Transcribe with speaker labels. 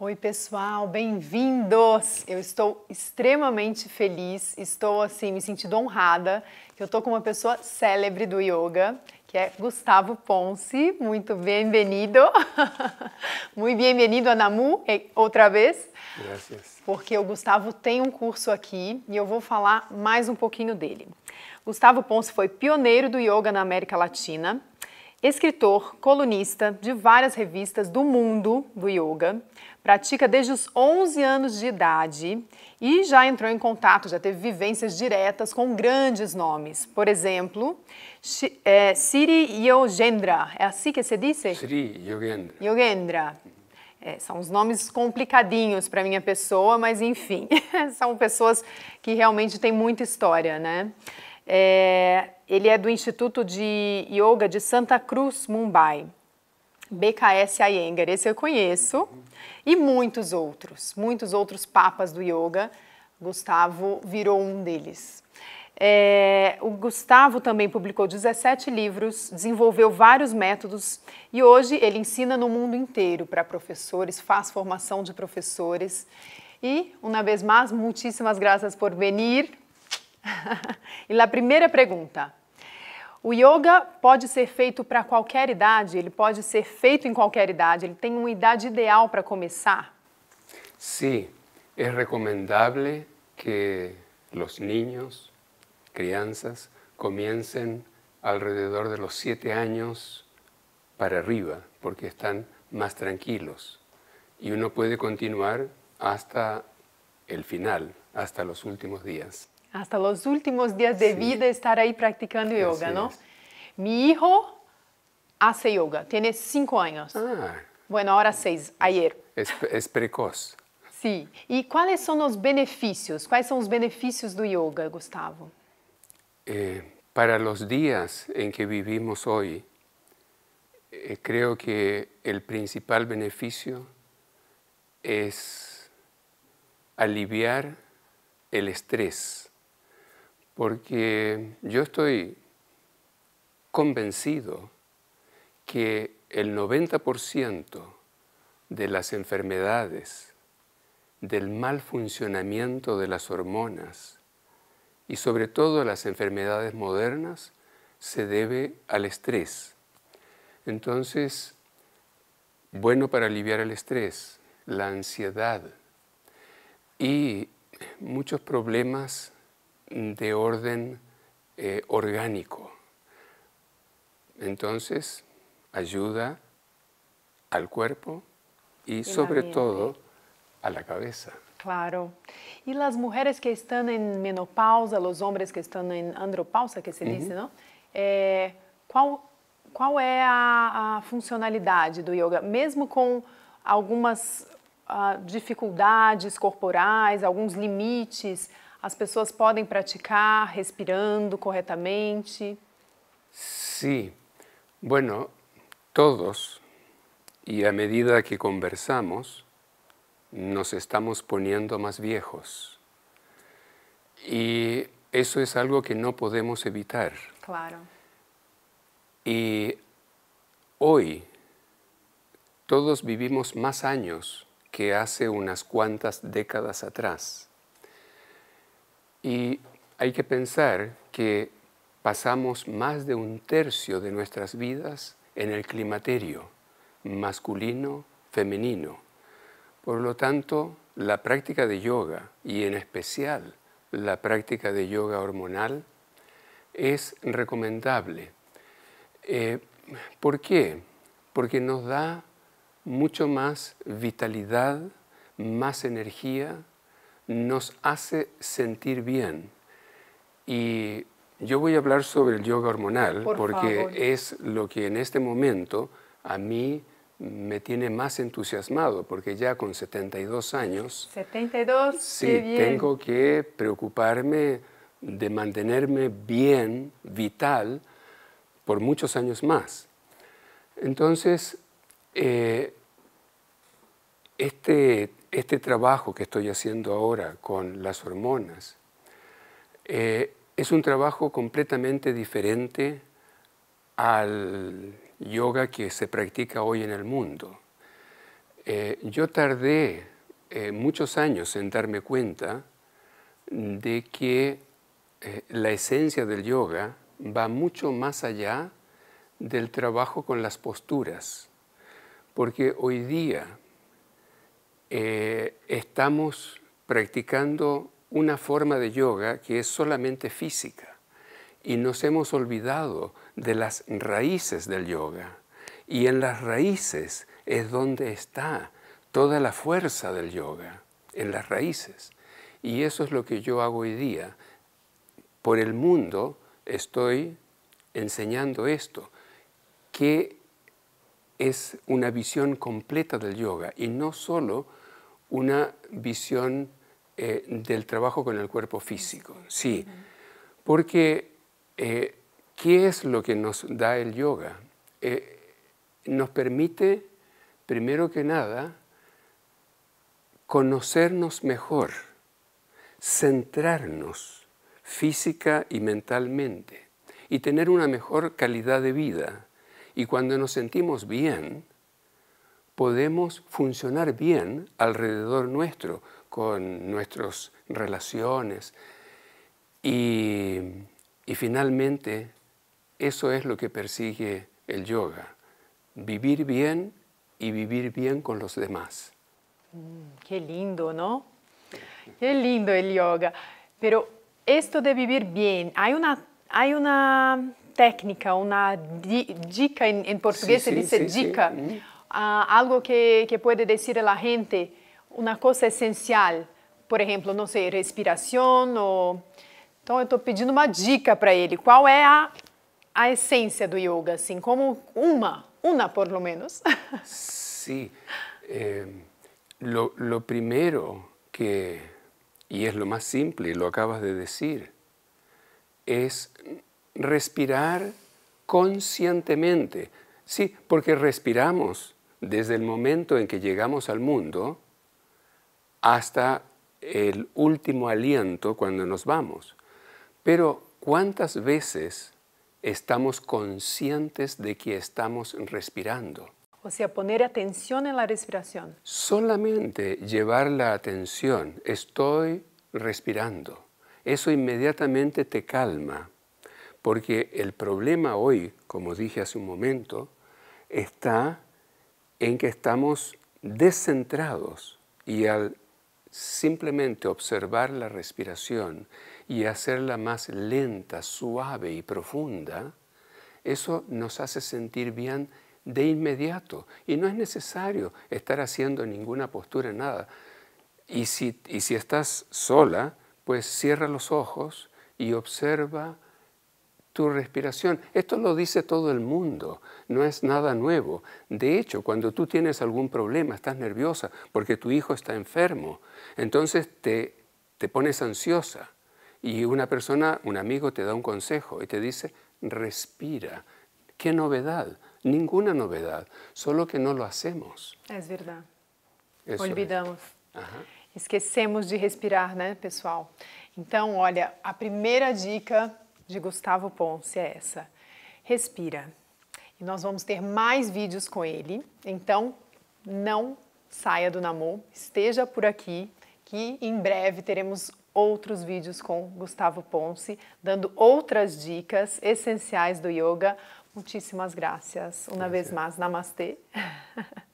Speaker 1: Oi, pessoal, bem-vindos! Eu estou extremamente feliz, estou assim, me sentindo honrada que eu estou com uma pessoa célebre do yoga, que é Gustavo Ponce. Muito bem-vindo! Muito bem-vindo, Anamu, outra vez. Porque o Gustavo tem um curso aqui e eu vou falar mais um pouquinho dele. Gustavo Ponce foi pioneiro do yoga na América Latina, escritor, colunista de várias revistas do mundo do yoga pratica desde os 11 anos de idade e já entrou em contato, já teve vivências diretas com grandes nomes. Por exemplo, é, Siri Yogendra. É assim que se diz?
Speaker 2: Siri Yogendra.
Speaker 1: Yogendra. É, são uns nomes complicadinhos para minha pessoa, mas enfim, são pessoas que realmente têm muita história, né? É, ele é do Instituto de Yoga de Santa Cruz, Mumbai. BKS Iyengar, esse eu conheço, e muitos outros, muitos outros papas do yoga, Gustavo virou um deles. É, o Gustavo também publicou 17 livros, desenvolveu vários métodos e hoje ele ensina no mundo inteiro para professores, faz formação de professores. E, uma vez mais, muitíssimas graças por venir. e a primeira pergunta, O yoga puede ser feito para cualquier idade, ele pode ser feito en em cualquier idade, ele tem uma idade ideal para começar?
Speaker 2: sí, es recomendable que los niños, crianças, comiencen alrededor de los siete años para arriba, porque están más tranquilos. Y uno puede continuar hasta el final, hasta los últimos días
Speaker 1: hasta los últimos días de vida estar ahí practicando yoga, ¿no? Mi hijo hace yoga, tiene cinco años. Ah. Bueno, ahora seis, ayer.
Speaker 2: Es, precoz.
Speaker 1: Sí. ¿Y cuáles son los beneficios? ¿Cuáles son los beneficios del yoga, Gustavo?
Speaker 2: Eh, para los días en que vivimos hoy, eh, creo que el principal beneficio es aliviar el estrés porque yo estoy convencido que el 90% de las enfermedades, del mal funcionamiento de las hormonas y sobre todo las enfermedades modernas se debe al estrés. Entonces, bueno para aliviar el estrés, la ansiedad y muchos problemas de orden eh, orgánico. Entonces, ayuda al cuerpo y, sobre todo a la cabeza.
Speaker 1: Claro. E as mulheres que estão em menopausa, os homens que estão em andropausa, que se diz, uh eh, -huh. não? É, qual, qual é a, a, funcionalidade do yoga? Mesmo com algumas uh, ah, dificuldades corporais, alguns limites, ¿Las personas pueden practicar respirando correctamente?
Speaker 2: Sí. Bueno, todos, y a medida que conversamos, nos estamos poniendo más viejos. Y eso es algo que no podemos evitar. Claro. Y hoy todos vivimos más años que hace unas cuantas décadas atrás. Y hay que pensar que pasamos más de un tercio de nuestras vidas en el climaterio, masculino, femenino. Por lo tanto, la práctica de yoga, y en especial la práctica de yoga hormonal, es recomendable. Eh, ¿Por qué? Porque nos da mucho más vitalidad, más energía, nos hace sentir bien. Y yo voy a hablar sobre el yoga hormonal porque es lo que en este momento a mí me tiene más entusiasmado, porque ya con 72 años...
Speaker 1: 72, sí, tengo
Speaker 2: que preocuparme de mantenerme bien, vital, por muchos años más. Entonces, eh, este, este trabajo que estoy haciendo ahora con las hormonas eh, es un trabajo completamente diferente al yoga que se practica hoy en el mundo. Eh, yo tardé eh, muchos años en darme cuenta de que la esencia del yoga va mucho más allá del trabajo con las posturas, porque hoy día eh, estamos practicando una forma de yoga que es solamente física y nos hemos olvidado de las raíces del yoga. Y en las raíces es donde está toda la fuerza del yoga, en las raíces. Y eso es lo que yo hago hoy día. Por el mundo estoy enseñando esto, que es una visión completa del yoga y no solo una visión eh, del trabajo con el cuerpo físico. Sí, porque eh, ¿qué es lo que nos da el yoga? Eh, nos permite, primero que nada, conocernos mejor, centrarnos física y mentalmente y tener una mejor calidad de vida. Y cuando nos sentimos bien, podemos funcionar bien alrededor nuestro, con nuestras relaciones. Y, y finalmente, eso es lo que persigue el yoga, vivir bien y vivir bien con los demás.
Speaker 1: Mm, qué lindo, ¿no? Qué lindo el yoga. Pero esto de vivir bien, hay una, hay una técnica, una dica, en, portugués se dice dica. Mm algo que, que, puede decir a la gente, una cosa esencial, por ejemplo, no sé, respiración o... Então, eu pidiendo una dica para él. ¿Cuál es la esencia del yoga, assim, como una, una por lo menos?
Speaker 2: sí, eh, lo, lo primero que, y es lo más simple, lo acabas de decir, es respirar conscientemente. Sí, porque respiramos desde el momento en que llegamos al mundo hasta el último aliento cuando nos vamos. Pero ¿cuántas veces estamos conscientes de que estamos respirando?
Speaker 1: O sea, poner atención en la respiración.
Speaker 2: Solamente llevar la atención, estoy respirando. Eso inmediatamente te calma, porque el problema hoy, como dije hace un momento, está en que estamos descentrados y al simplemente observar la respiración y hacerla más lenta, suave y profunda, eso nos hace sentir bien de inmediato y no es necesario estar haciendo ninguna postura, nada. Y si, y si estás sola, pues cierra los ojos y observa tu respiración. Esto lo dice todo el mundo, no es nada nuevo. De hecho, cuando tú tienes algún problema, estás nerviosa porque tu hijo está enfermo, entonces te, te pones ansiosa y una persona, un amigo te da un consejo y te dice, respira. ¿Qué novedad? Ninguna novedad, solo que no lo hacemos. Es verdad. Olvidamos.
Speaker 1: Esquecemos de respirar, ¿no? pessoal? Entonces, olha, a primera dica de Gustavo Ponce é essa. Respira. E nós vamos ter mais vídeos com ele, então não saia do Namô, esteja por aqui, que em breve teremos outros vídeos com Gustavo Ponce, dando outras dicas essenciais do yoga. Muitíssimas graças. Uma vez mais, namastê.